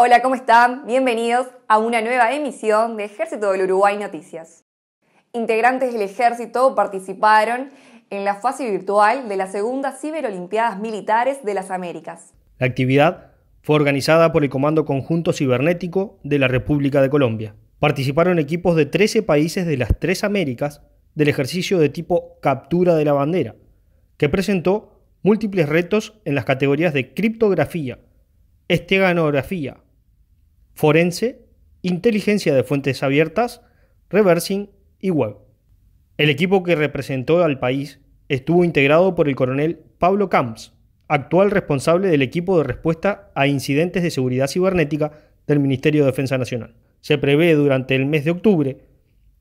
Hola, ¿cómo están? Bienvenidos a una nueva emisión de Ejército del Uruguay Noticias. Integrantes del ejército participaron en la fase virtual de las segundas Ciberolimpiadas Militares de las Américas. La actividad fue organizada por el Comando Conjunto Cibernético de la República de Colombia. Participaron equipos de 13 países de las tres Américas del ejercicio de tipo captura de la bandera, que presentó múltiples retos en las categorías de criptografía, esteganografía, forense, inteligencia de fuentes abiertas, reversing y web. El equipo que representó al país estuvo integrado por el coronel Pablo Camps, actual responsable del equipo de respuesta a incidentes de seguridad cibernética del Ministerio de Defensa Nacional. Se prevé durante el mes de octubre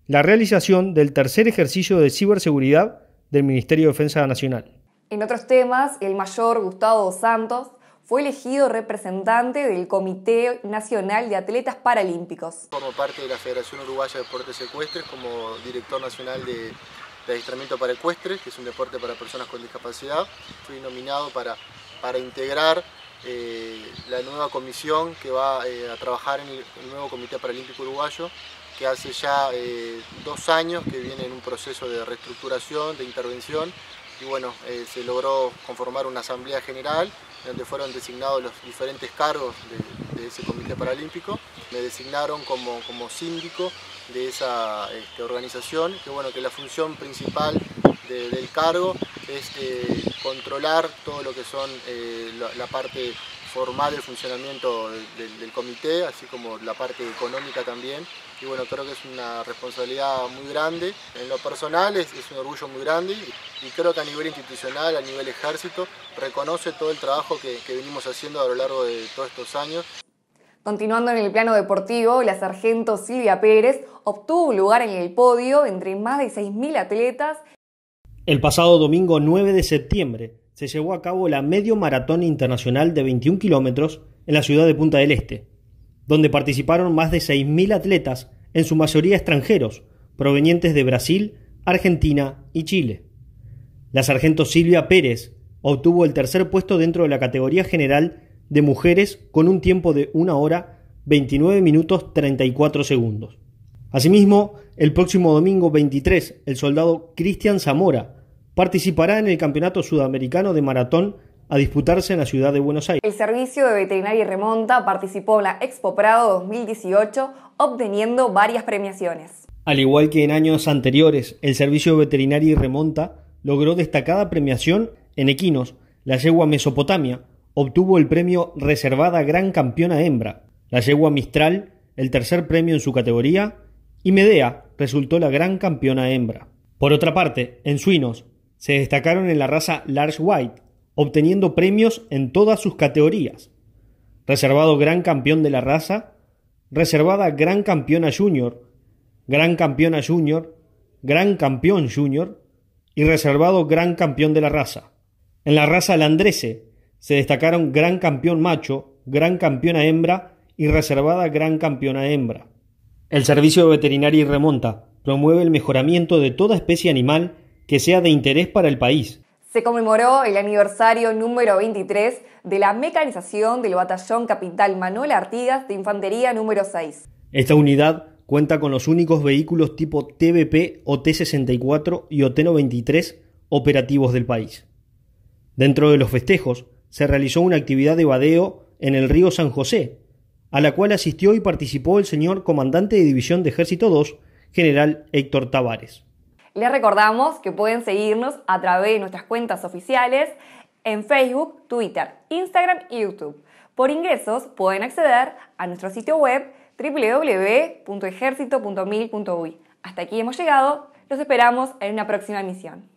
la realización del tercer ejercicio de ciberseguridad del Ministerio de Defensa Nacional. En otros temas, el mayor Gustavo Santos fue elegido representante del Comité Nacional de Atletas Paralímpicos. Formo parte de la Federación Uruguaya de Deportes Ecuestres como director nacional de, de para ecuestres, que es un deporte para personas con discapacidad. Fui nominado para, para integrar eh, la nueva comisión que va eh, a trabajar en el, nuevo Comité Paralímpico Uruguayo, que hace ya eh, dos años que viene en un proceso de reestructuración, de intervención, y bueno, eh, se logró conformar una asamblea general donde fueron designados los diferentes cargos de, ese comité paralímpico. Me designaron como, síndico de esa este, organización, que bueno, que la función principal del cargo es eh, controlar todo lo que son eh, la parte formar el funcionamiento del, comité, así como la parte económica también. Y bueno, creo que es una responsabilidad muy grande. En lo personal es, un orgullo muy grande y, creo que a nivel institucional, a nivel ejército, reconoce todo el trabajo que, venimos haciendo a lo largo de todos estos años. Continuando en el plano deportivo, la sargento Silvia Pérez obtuvo lugar en el podio entre más de 6.000 atletas. El pasado domingo 9 de septiembre, se llevó a cabo la Medio Maratón Internacional de 21 kilómetros en la ciudad de Punta del Este, donde participaron más de 6.000 atletas, en su mayoría extranjeros, provenientes de Brasil, Argentina y Chile. La sargento Silvia Pérez obtuvo el tercer puesto dentro de la categoría general de mujeres con un tiempo de 1 hora 29 minutos 34 segundos. Asimismo, el próximo domingo 23, el soldado Cristian Zamora participará en el Campeonato Sudamericano de Maratón a disputarse en la ciudad de Buenos Aires. El Servicio de Veterinaria y Remonta participó en la Expo Prado 2018 obteniendo varias premiaciones. Al igual que en años anteriores, el Servicio de Veterinaria y Remonta logró destacada premiación en equinos. La yegua Mesopotamia obtuvo el premio Reservada Gran Campeona Hembra. La yegua Mistral, el tercer premio en su categoría, y Medea resultó la gran campeona hembra. Por otra parte, en suinos, se destacaron en la raza Large White, obteniendo premios en todas sus categorías. Reservado Gran Campeón de la raza, reservada Gran Campeona Junior, Gran Campeona Junior, Gran Campeón Junior y reservado Gran Campeón de la raza. En la raza Landrese se destacaron Gran Campeón Macho, Gran Campeona Hembra y reservada Gran Campeona Hembra. El Servicio Veterinario y Remonta promueve el mejoramiento de toda especie animal que sea de interés para el país. Se conmemoró el aniversario número 23 de la mecanización del Batallón Capital Manuel Artigas de Infantería número 6. Esta unidad cuenta con los únicos vehículos tipo TBP ot 64 y OT93 operativos del país. Dentro de los festejos, se realizó una actividad de badeo en el río San José, a la cual asistió y participó el señor comandante de División de Ejército 2, general Héctor Tavares. Les recordamos que pueden seguirnos a través de nuestras cuentas oficiales en Facebook, Twitter, Instagram y YouTube. Por ingresos pueden acceder a nuestro sitio web www.ejército.mil.uy. Hasta aquí hemos llegado, los esperamos en una próxima emisión.